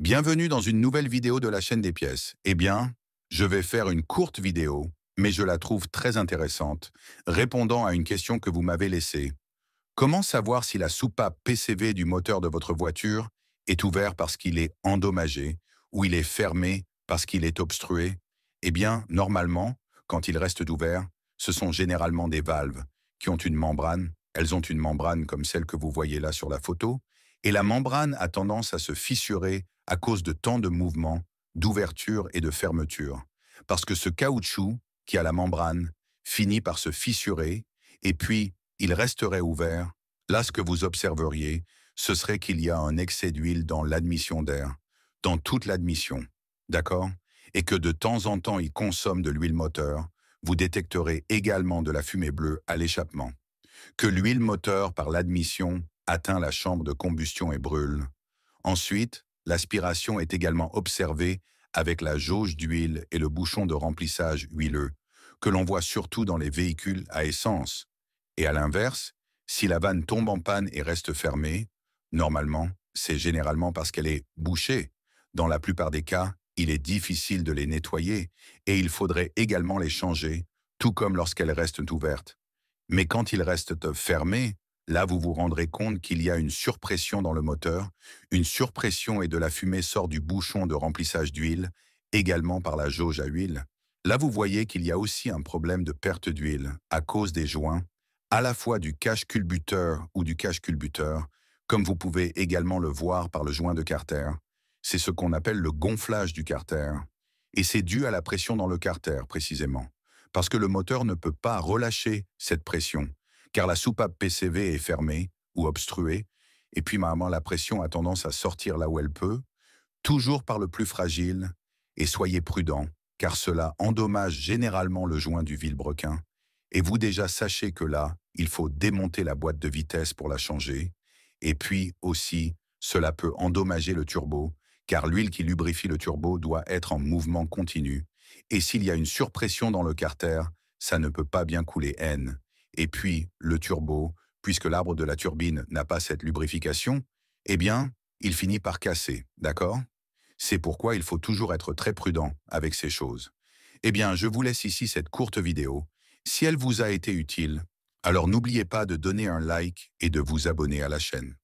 Bienvenue dans une nouvelle vidéo de la chaîne des pièces. Eh bien, je vais faire une courte vidéo, mais je la trouve très intéressante, répondant à une question que vous m'avez laissée. Comment savoir si la soupape PCV du moteur de votre voiture est ouverte parce qu'il est endommagé ou il est fermé parce qu'il est obstrué Eh bien, normalement, quand il reste ouvert, ce sont généralement des valves qui ont une membrane. Elles ont une membrane comme celle que vous voyez là sur la photo, et la membrane a tendance à se fissurer à cause de tant de mouvements, d'ouverture et de fermeture. Parce que ce caoutchouc, qui a la membrane, finit par se fissurer, et puis il resterait ouvert. Là, ce que vous observeriez, ce serait qu'il y a un excès d'huile dans l'admission d'air, dans toute l'admission, d'accord Et que de temps en temps, il consomme de l'huile moteur, vous détecterez également de la fumée bleue à l'échappement. Que l'huile moteur, par l'admission, atteint la chambre de combustion et brûle. Ensuite, l'aspiration est également observée avec la jauge d'huile et le bouchon de remplissage huileux, que l'on voit surtout dans les véhicules à essence. Et à l'inverse, si la vanne tombe en panne et reste fermée, normalement, c'est généralement parce qu'elle est bouchée. Dans la plupart des cas, il est difficile de les nettoyer et il faudrait également les changer, tout comme lorsqu'elles restent ouvertes. Mais quand ils restent fermés, Là, vous vous rendrez compte qu'il y a une surpression dans le moteur. Une surpression et de la fumée sort du bouchon de remplissage d'huile, également par la jauge à huile. Là, vous voyez qu'il y a aussi un problème de perte d'huile à cause des joints, à la fois du cache culbuteur ou du cache culbuteur, comme vous pouvez également le voir par le joint de carter. C'est ce qu'on appelle le gonflage du carter. Et c'est dû à la pression dans le carter, précisément, parce que le moteur ne peut pas relâcher cette pression car la soupape PCV est fermée ou obstruée, et puis maman, la pression a tendance à sortir là où elle peut, toujours par le plus fragile, et soyez prudent, car cela endommage généralement le joint du vilebrequin, et vous déjà sachez que là, il faut démonter la boîte de vitesse pour la changer, et puis aussi, cela peut endommager le turbo, car l'huile qui lubrifie le turbo doit être en mouvement continu, et s'il y a une surpression dans le carter, ça ne peut pas bien couler N, et puis le turbo, puisque l'arbre de la turbine n'a pas cette lubrification, eh bien, il finit par casser, d'accord C'est pourquoi il faut toujours être très prudent avec ces choses. Eh bien, je vous laisse ici cette courte vidéo. Si elle vous a été utile, alors n'oubliez pas de donner un like et de vous abonner à la chaîne.